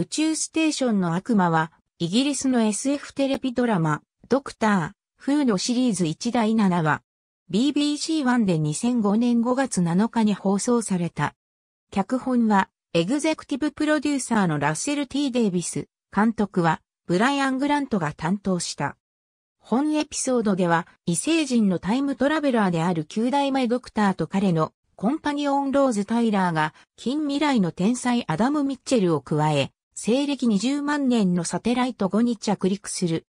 宇宙ステーションの悪魔は、イギリスの SF テレビドラマ、ドクター、フーのシリーズ1第7話。BBC1 で2005年5月7日に放送された。脚本は、エグゼクティブプロデューサーのラッセル T デイビス、監督は、ブライアン・グラントが担当した。本エピソードでは、異星人のタイムトラベラーである9代前ドクターと彼のコンパニオン・ローズ・タイラーが、近未来の天才アダム・ミッチェルを加え、西暦20万年のサテライト5に着陸する。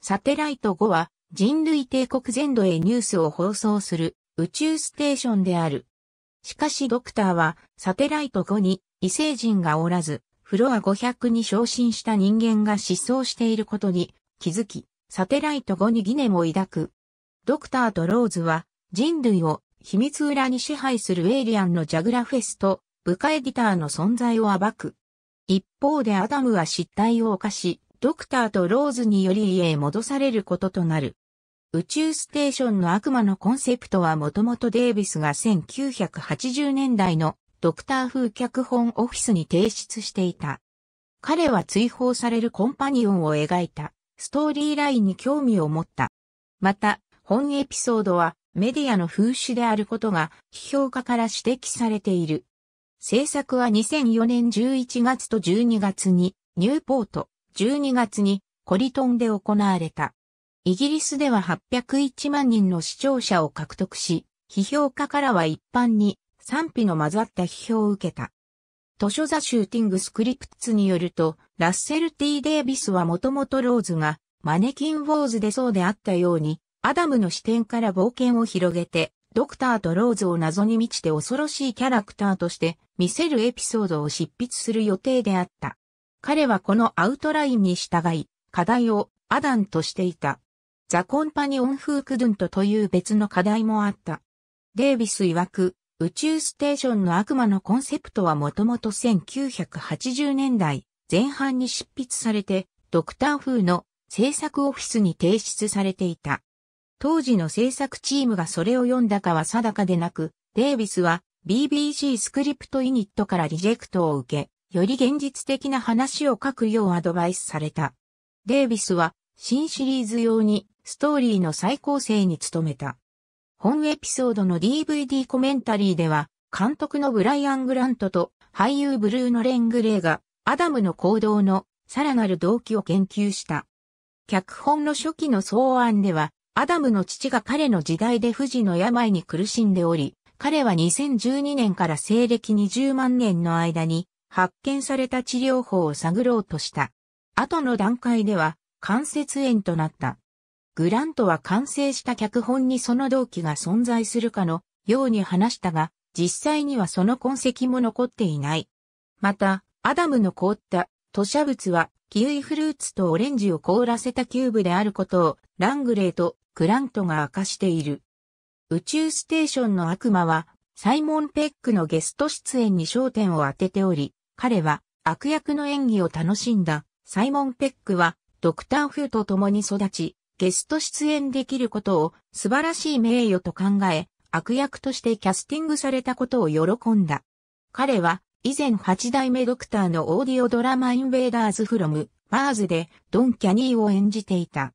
サテライト5は人類帝国全土へニュースを放送する宇宙ステーションである。しかしドクターはサテライト5に異星人がおらず、フロア500に昇進した人間が失踪していることに気づき、サテライト5に疑念を抱く。ドクターとローズは人類を秘密裏に支配するエイリアンのジャグラフェスと部下エディターの存在を暴く。一方でアダムは失態を犯し、ドクターとローズにより家へ戻されることとなる。宇宙ステーションの悪魔のコンセプトはもともとデイビスが1980年代のドクター風脚本オフィスに提出していた。彼は追放されるコンパニオンを描いたストーリーラインに興味を持った。また、本エピソードはメディアの風刺であることが批評家から指摘されている。制作は2004年11月と12月に、ニューポート、12月に、コリトンで行われた。イギリスでは801万人の視聴者を獲得し、批評家からは一般に賛否の混ざった批評を受けた。図書座シューティング・スクリプツによると、ラッセル・ T・ デイビスはもともとローズがマネキン・ウォーズでそうであったように、アダムの視点から冒険を広げて、ドクターとローズを謎に満ちて恐ろしいキャラクターとして見せるエピソードを執筆する予定であった。彼はこのアウトラインに従い、課題をアダンとしていた。ザ・コンパニオン・フークドゥントという別の課題もあった。デイビス曰く、宇宙ステーションの悪魔のコンセプトはもともと1980年代前半に執筆されて、ドクター風の制作オフィスに提出されていた。当時の制作チームがそれを読んだかは定かでなく、デイビスは BBC スクリプトイニットからリジェクトを受け、より現実的な話を書くようアドバイスされた。デイビスは新シリーズ用にストーリーの再構成に努めた。本エピソードの DVD コメンタリーでは、監督のブライアン・グラントと俳優ブルーのレングレーがアダムの行動のさらなる動機を研究した。脚本の初期の草案ではアダムの父が彼の時代で不治の病に苦しんでおり、彼は2012年から西暦20万年の間に発見された治療法を探ろうとした。後の段階では関節炎となった。グラントは完成した脚本にその動機が存在するかのように話したが、実際にはその痕跡も残っていない。また、アダムの凍った土砂物はキウイフルーツとオレンジを凍らせたキューブであることをラングレーとクラントが明かしている。宇宙ステーションの悪魔は、サイモン・ペックのゲスト出演に焦点を当てており、彼は悪役の演技を楽しんだ。サイモン・ペックは、ドクター・フーと共に育ち、ゲスト出演できることを素晴らしい名誉と考え、悪役としてキャスティングされたことを喜んだ。彼は、以前8代目ドクターのオーディオドラマインベーダーズ・フロム・ファーズで、ドン・キャニーを演じていた。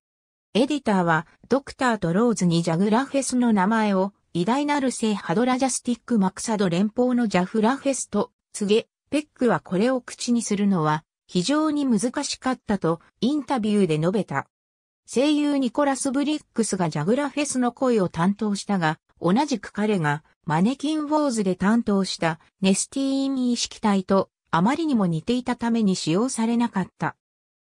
エディターは、ドクターとローズにジャグラフェスの名前を、偉大なる聖ハドラジャスティックマクサド連邦のジャフラフェスと告げ、ペックはこれを口にするのは非常に難しかったとインタビューで述べた。声優ニコラス・ブリックスがジャグラフェスの声を担当したが、同じく彼がマネキン・ウォーズで担当したネスティーン意識体とあまりにも似ていたために使用されなかった。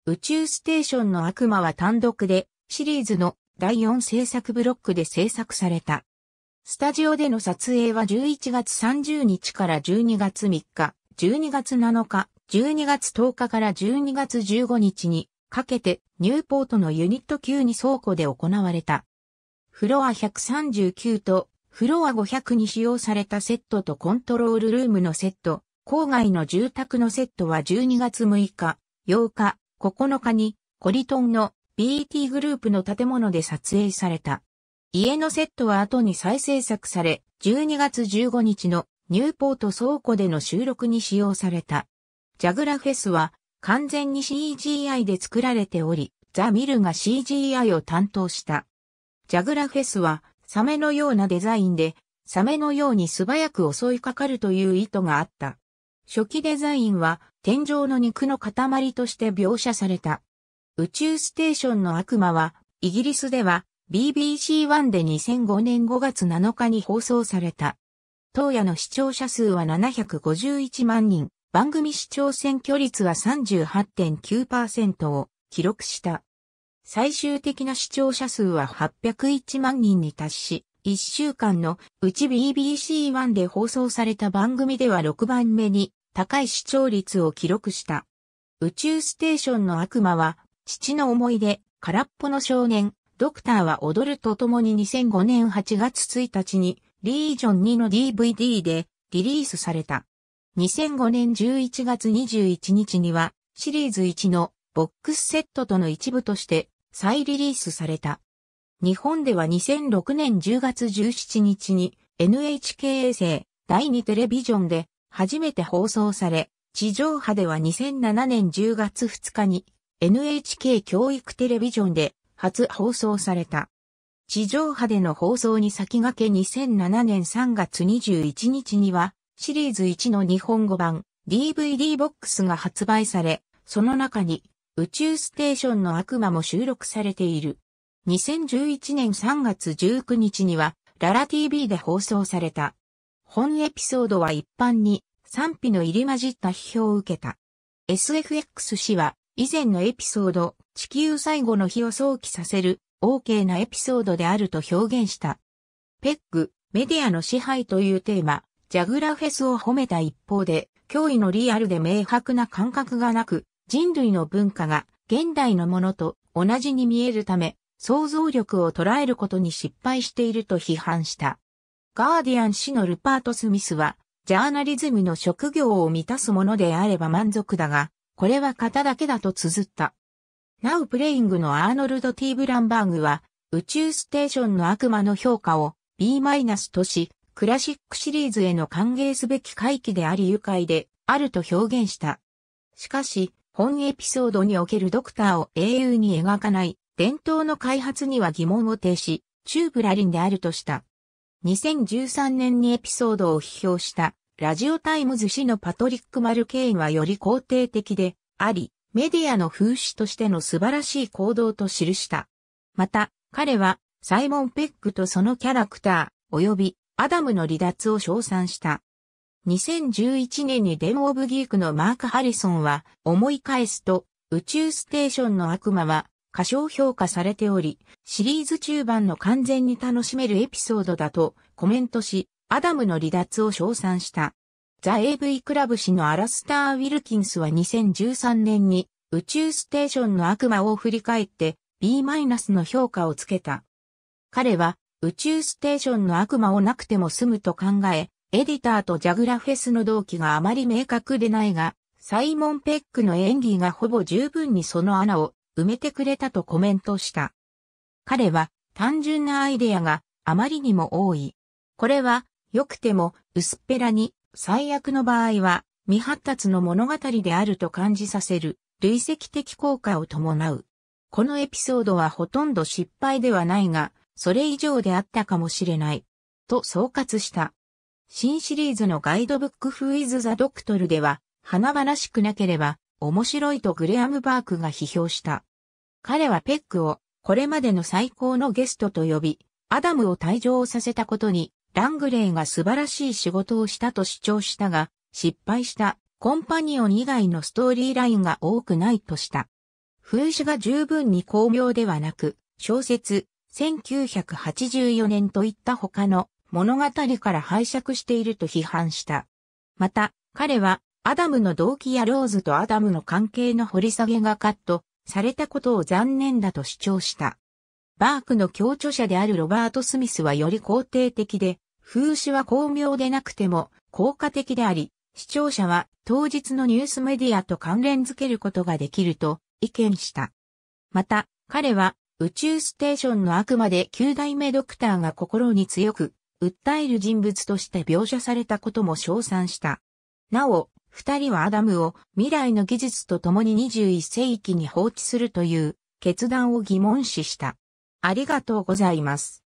宇宙ステーションの悪魔は単独でシリーズの第4制作ブロックで制作された。スタジオでの撮影は11月30日から12月3日、12月7日、12月10日から12月15日にかけてニューポートのユニット級に倉庫で行われた。フロア139とフロア500に使用されたセットとコントロールルームのセット、郊外の住宅のセットは12月6日、8日、9日にコリトンの BET グループの建物で撮影された。家のセットは後に再制作され、12月15日のニューポート倉庫での収録に使用された。ジャグラフェスは完全に CGI で作られており、ザ・ミルが CGI を担当した。ジャグラフェスはサメのようなデザインで、サメのように素早く襲いかかるという意図があった。初期デザインは天井の肉の塊として描写された。宇宙ステーションの悪魔は、イギリスでは BBC1 で2005年5月7日に放送された。当夜の視聴者数は751万人、番組視聴選挙率は38.9%を記録した。最終的な視聴者数は801万人に達し、1週間のうち BBC1 で放送された番組では6番目に高い視聴率を記録した。宇宙ステーションの悪魔は父の思い出、空っぽの少年、ドクターは踊るとともに2005年8月1日に、リージョン2の DVD でリリースされた。2005年11月21日には、シリーズ1のボックスセットとの一部として再リリースされた。日本では2006年10月17日に NHK 衛星第2テレビジョンで初めて放送され、地上波では2007年10月2日に NHK 教育テレビジョンで初放送された。地上波での放送に先駆け2007年3月21日には、シリーズ1の日本語版 DVD ボックスが発売され、その中に宇宙ステーションの悪魔も収録されている。2011年3月19日には、ララ TV で放送された。本エピソードは一般に賛否の入り混じった批評を受けた。SFX 氏は以前のエピソード、地球最後の日を想起させる、OK なエピソードであると表現した。ペッグ、メディアの支配というテーマ、ジャグラフェスを褒めた一方で、脅威のリアルで明白な感覚がなく、人類の文化が現代のものと同じに見えるため、想像力を捉えることに失敗していると批判した。ガーディアン氏のルパート・スミスは、ジャーナリズムの職業を満たすものであれば満足だが、これは型だけだと綴った。ナウプレイングのアーノルド・ティーブランバーグは、宇宙ステーションの悪魔の評価を B- とし、クラシックシリーズへの歓迎すべき回帰であり愉快であると表現した。しかし、本エピソードにおけるドクターを英雄に描かない伝統の開発には疑問を呈し、チューブラリンであるとした。2013年にエピソードを批評したラジオタイムズ氏のパトリック・マルケインはより肯定的であり、メディアの風刺としての素晴らしい行動と記した。また、彼は、サイモン・ペックとそのキャラクター、及び、アダムの離脱を称賛した。2011年にデン・オブ・ギークのマーク・ハリソンは、思い返すと、宇宙ステーションの悪魔は、過小評価されており、シリーズ中盤の完全に楽しめるエピソードだとコメントし、アダムの離脱を称賛した。ザ・ AV クラブ氏のアラスター・ウィルキンスは2013年に宇宙ステーションの悪魔を振り返って B- の評価をつけた。彼は宇宙ステーションの悪魔をなくても済むと考え、エディターとジャグラフェスの動機があまり明確でないが、サイモン・ペックの演技がほぼ十分にその穴を埋めてくれたとコメントした。彼は単純なアイデアがあまりにも多い。これは良くても薄っぺらに、最悪の場合は未発達の物語であると感じさせる累積的効果を伴う。このエピソードはほとんど失敗ではないが、それ以上であったかもしれない。と総括した。新シリーズのガイドブック Who is the Doctor では、華々しくなければ面白いとグレアム・バークが批評した。彼はペックをこれまでの最高のゲストと呼び、アダムを退場させたことにラングレーが素晴らしい仕事をしたと主張したが、失敗したコンパニオン以外のストーリーラインが多くないとした。風刺が十分に巧妙ではなく、小説、1984年といった他の物語から拝借していると批判した。また、彼は、アダムの動機やローズとアダムの関係の掘り下げがカットされたことを残念だと主張した。バークの協調者であるロバート・スミスはより肯定的で、風刺は巧妙でなくても効果的であり、視聴者は当日のニュースメディアと関連づけることができると意見した。また、彼は宇宙ステーションのあくまで9代目ドクターが心に強く訴える人物として描写されたことも称賛した。なお、二人はアダムを未来の技術と共に21世紀に放置するという決断を疑問視した。ありがとうございます。